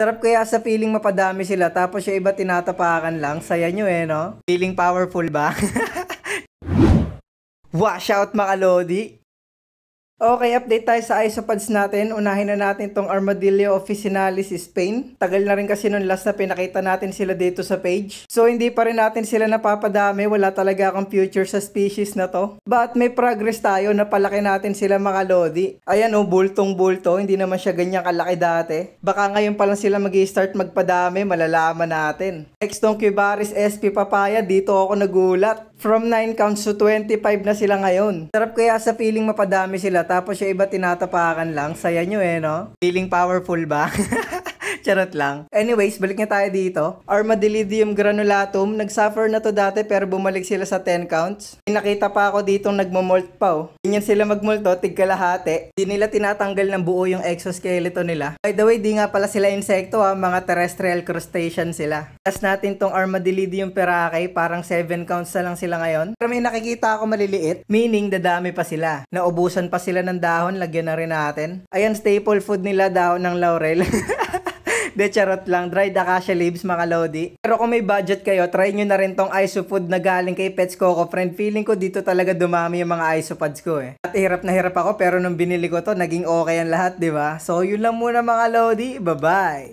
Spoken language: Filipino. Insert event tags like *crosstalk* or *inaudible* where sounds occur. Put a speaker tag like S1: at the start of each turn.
S1: Sarap kaya sa feeling mapadami sila tapos yung iba tinatapakan lang. Saya nyo eh, no? Feeling
S2: powerful ba? *laughs* Wash out mga lodi!
S1: Okay, update tayo sa isopods natin. Unahin na natin itong Armadillo officinalis Spain. Tagal na rin kasi nung last na pinakita natin sila dito sa page. So hindi pa rin natin sila napapadami. Wala talaga akong future sa species na to. But may progress tayo. Napalaki natin sila mga lodi. Ayan o, oh, bultong-bulto. Hindi naman siya ganyan kalaki dati. Baka ngayon pa lang sila mag start magpadami. Malalaman natin. Next tong Cubaris SP Papaya. Dito ako nagulat. From 9 counts to 25 na sila ngayon. Sarap kaya sa feeling mapadami sila tapos yung iba tinatapakan lang. Saya nyo eh, no? Feeling powerful ba? *laughs* *laughs* Charot lang. Anyways, balik na tayo dito. Armadillidium granulatum, nagsuffer na to dati pero bumalik sila sa 10 counts. May nakita pa ako dito nagmamult pa oh. Ganyan sila magmulto, tigkalahate. Di nila tinatanggal ng buo yung exoskeleton nila. By the way, di nga pala sila insekto ha, ah. mga terrestrial crustacean sila. Tapos natin tong Armadillidium perake. parang 7 counts na lang sila ngayon. Pero may nakikita ako maliliit, meaning dadami pa sila. Naubusan pa sila ng dahon, lagyan na rin natin. Ayan, staple food nila daw ng laurel. *laughs* De charot lang, dried acacia leaves mga lodi. Pero kung may budget kayo, try nyo na rin tong isofood na galing kay Pets Coco Friend. Feeling ko dito talaga dumami yung mga isopods ko eh. At hirap na hirap ako pero nung binili ko to, naging okay ang lahat, di ba? So yun lang muna mga lodi, bye-bye!